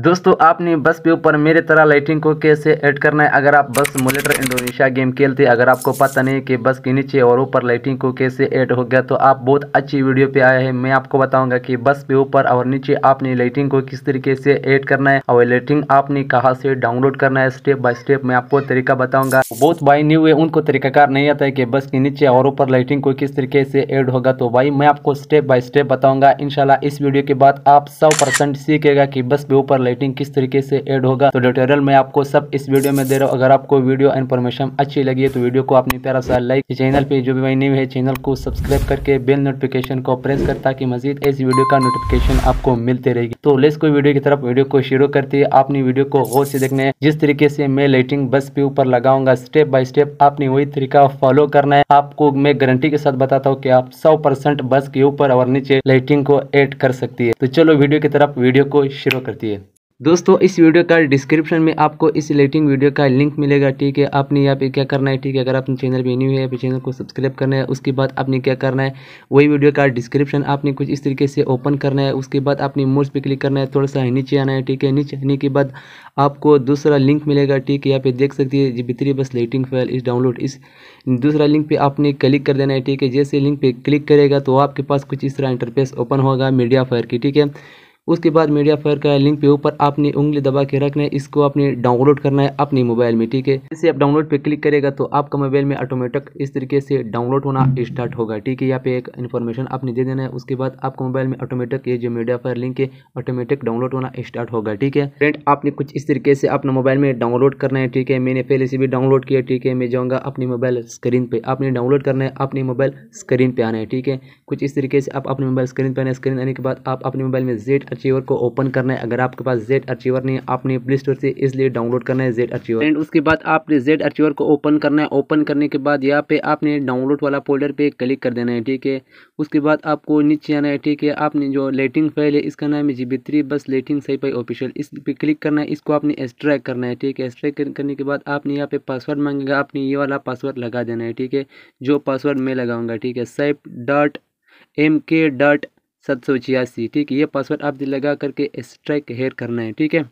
दोस्तों आपने बस पे ऊपर मेरे तरह लाइटिंग को कैसे ऐड करना है अगर आप बस मोलेटर इंडोनेशिया गेम खेलते अगर आपको पता नहीं कि बस के नीचे और ऊपर लाइटिंग को कैसे ऐड हो गया तो आप बहुत अच्छी वीडियो पे आए हैं मैं आपको बताऊंगा कि बस पे ऊपर और नीचे आपने लाइटिंग को किस तरीके से ऐड करना है और लाइटिंग आपने कहाँ से डाउनलोड करना है स्टेप बाय स्टेप मैं आपको तरीका बताऊंगा बहुत भाई न्यू है उनको तरीकाकार नहीं आता है कि बस के नीचे और ऊपर लाइटिंग को किस तरीके से ऐड होगा तो भाई मैं आपको स्टेप बाय स्टेप बताऊंगा इनशाला इस वीडियो के बाद आप सौ सीखेगा की बस पे ऊपर लाइटिंग किस तरीके से एड होगा तो ट्यूटोरियल मैं आपको सब इस वीडियो में दे रहा हूँ अगर आपको वीडियो इन्फॉर्मेशन अच्छी लगी है तो वीडियो को आपने प्यारा सा लाइक चैनल पे जो भी वही न्यू है चैनल को सब्सक्राइब करके बेल नोटिफिकेशन को प्रेस कर ताकि मजीद इस वीडियो का नोटिफिकेशन आपको मिलते रहेगी तो लेस को वीडियो की तरफ वीडियो को शुरू करती है आपने वीडियो को गौर से देखना है जिस तरीके से मैं लाइटिंग बस पे ऊपर लगाऊंगा स्टेप बाय स्टेप आपने वही तरीका फॉलो करना है आपको मैं गारंटी के साथ बताता हूँ कि आप सौ परसेंट बस के ऊपर और नीचे लाइटिंग को एड कर सकती है तो चलो वीडियो की तरफ वीडियो को शुरू करती है दोस्तों इस वीडियो का डिस्क्रिप्शन में आपको इस रिलेटिंग वीडियो का लिंक मिलेगा ठीक है आपने यहाँ पे क्या करना है ठीक है अगर आपने चैनल भी न्यू है तो चैनल को सब्सक्राइब करना है उसके बाद आपने क्या करना है वही वीडियो का डिस्क्रिप्शन आपने कुछ इस तरीके से ओपन करना है उसके बाद आपने मोर्स पर क्लिक करना है थोड़ा सा नीचे आना है ठीक है नीचे आने के बाद आपको दूसरा लिंक मिलेगा ठीक है यहाँ पे देख सकती है जितनी बस लेटिंग फाइल इस डाउनलोड इस दूसरा लिंक पे आपने क्लिक कर देना है ठीक है जैसे लिंक पे क्लिक करेगा तो आपके पास कुछ इस तरह इंटरफेस ओपन होगा मीडिया फायर की ठीक है उसके बाद मीडिया फायर का लिंक पे ऊपर आपने उंगली दबा के रखना है इसको आपने डाउनलोड करना है अपने मोबाइल में ठीक है जैसे आप डाउनलोड पे क्लिक करेगा तो आपका मोबाइल में ऑटोमेटिक इस तरीके से डाउनलोड होना स्टार्ट होगा ठीक है यहाँ पे एक इन्फॉर्मेशन आपने दे देना है उसके बाद आपका मोबाइल में ऑटोमेटिक ये जो मीडिया फायर लिंक है ऑटोमेटिक डाउनलोड होना स्टार्ट होगा ठीक है फ्रेंड आपने कुछ इस तरीके से अपने मोबाइल में डाउनलोड करना है ठीक है मैंने पहले से भी डाउनलोड किया ठीक है मैं जाऊँगा अपने मोबाइल स्क्रीन पर आपने डाउनलोड करना है अपने मोबाइल स्क्रीन पर आना है ठीक है कुछ इस तरीके से आप अपने मोबाइल स्क्रीन पर आना स्क्रीन आने के बाद आप अपने मोबाइल में जेड अचीवर को ओपन करना है अगर आपके पास जेड अचीवर नहीं आपने प्ले स्टोर से इसलिए डाउनलोड करना है जेड अचीवर एंड उसके बाद आपने जेड अचीवर को ओपन करना है ओपन करने के बाद यहाँ पे आपने डाउनलोड वाला फोल्डर पे क्लिक कर देना है ठीक है उसके बाद आपको नीचे आना है ठीक है आपने जो लेटिंग फाइल है इसका नाम है जी बी बस लेटिंग सही पाई ऑफिशियल इस पर क्लिक करना है इसको आपने एक्सट्रैक्ट करना है ठीक है एक्सट्रैक्ट करने के बाद आपने यहाँ पे पासवर्ड मांगेगा आपने ये वाला पासवर्ड लगा देना है ठीक है जो पासवर्ड मैं लगाऊंगा ठीक है safe dot M K dot सात सौ छियासी ठीक है ये पासवर्ड आप लगा करके स्ट्राइक हेयर करना है ठीक है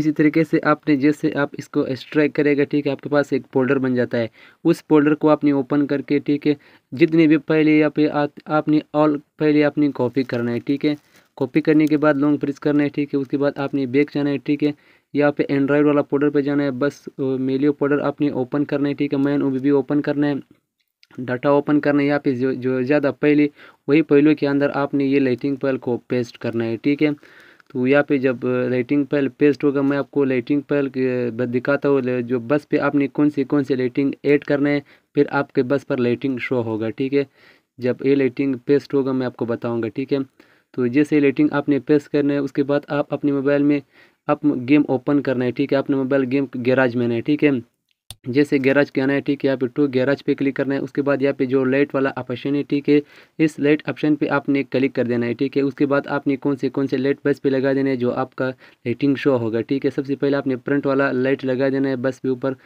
इसी तरीके से आपने जैसे आप इसको स्ट्राइक करेगा ठीक है आपके पास एक फोल्डर बन जाता है उस फोल्डर को आपने ओपन करके ठीक है जितने भी पहले या फिर आपने ऑल पहले आपने कॉपी करना है ठीक है कॉपी करने के बाद लॉन्ग प्रेस करना है ठीक है उसके बाद आपने बैक जाना है ठीक है या फिर एंड्रॉयड वाला पोर्डर पर जाना है बस मेलियो पोर्डर आपने ओपन करना है ठीक है मैन ओ ओपन करना है डाटा ओपन करना है यहाँ पे जो जो ज़्यादा पहले वही पहलू के अंदर आपने ये लाइटिंग पैल को पेस्ट करना है ठीक है तो यहाँ पे जब लाइटिंग पैल पेस्ट होगा मैं आपको लाइटिंग पैल दिखाता हूँ जो बस पे आपने कौन सी कौन सी लाइटिंग ऐड करना है फिर आपके बस पर लाइटिंग शो होगा ठीक है जब ये लाइटिंग पेस्ट होगा मैं आपको बताऊँगा ठीक है तो जैसे लाइटिंग आपने पेस्ट करना है उसके बाद आप अपने मोबाइल में आप गेम ओपन करना है ठीक है अपने मोबाइल गेम गैराज में है ठीक है जैसे गैराज के आना है ठीक है यहाँ पे टू गैराज पे क्लिक करना है उसके बाद यहाँ पे जो लाइट वाला ऑप्शन है ठीक है इस लाइट ऑप्शन पे आपने क्लिक कर देना है ठीक है उसके बाद आपने कौन से कौन से लाइट बस पे लगा देना है जो आपका लाइटिंग शो होगा ठीक है सबसे पहले आपने फ्रंट वाला लाइट लगा देना है बस के ऊपर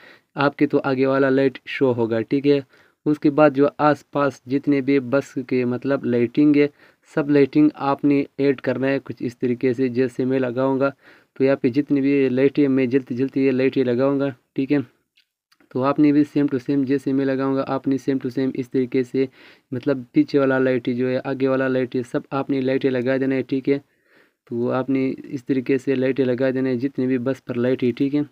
आपके तो आगे वाला लाइट शो होगा ठीक है उसके बाद जो आस जितने भी बस के मतलब लाइटिंग है सब लाइटिंग आपने एड करना है कुछ इस तरीके से जैसे मैं लगाऊँगा तो यहाँ पे जितनी भी लाइटें मैं जल्दी जल्दी ये लाइटें लगाऊँगा ठीक है तो आपने भी सेम टू सेम जैसे मैं लगाऊंगा आपने सेम टू सेम इस तरीके से मतलब पीछे वाला लाइट जो है आगे वाला लाइट है सब आपने लाइटें लगा देना है ठीक है तो आपने इस तरीके से लाइटें लगा देना है जितने भी बस पर लाइट है ठीक है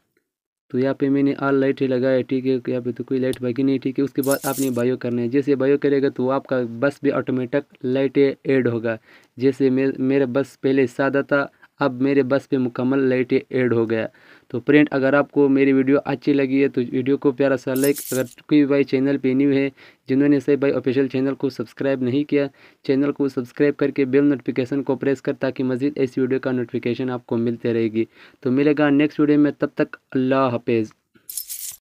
तो यहाँ पे मैंने आल लाइट ही लगाया ठीक है यहाँ पे तो कोई लाइट बाकी नहीं ठीक है उसके बाद आपने बायो करना है जैसे बायो करेगा तो आपका बस भी ऑटोमेटिक लाइटें ऐड होगा जैसे मे मेरा बस पहले सादा था अब मेरे बस पे मुकम्मल लाइटें ऐड हो गया तो फ्रेंड अगर आपको मेरी वीडियो अच्छी लगी है तो वीडियो को प्यारा सा लाइक अगर कोई भाई चैनल पे न्यू है जिन्होंने सही भाई ऑफिशियल चैनल को सब्सक्राइब नहीं किया चैनल को सब्सक्राइब करके बेल नोटिफिकेशन को प्रेस कर ताकि मजीद ऐसी वीडियो का नोटिफिकेशन आपको मिलते रहेगी तो मिलेगा नेक्स्ट वीडियो में तब तक अल्लाह हाफिज़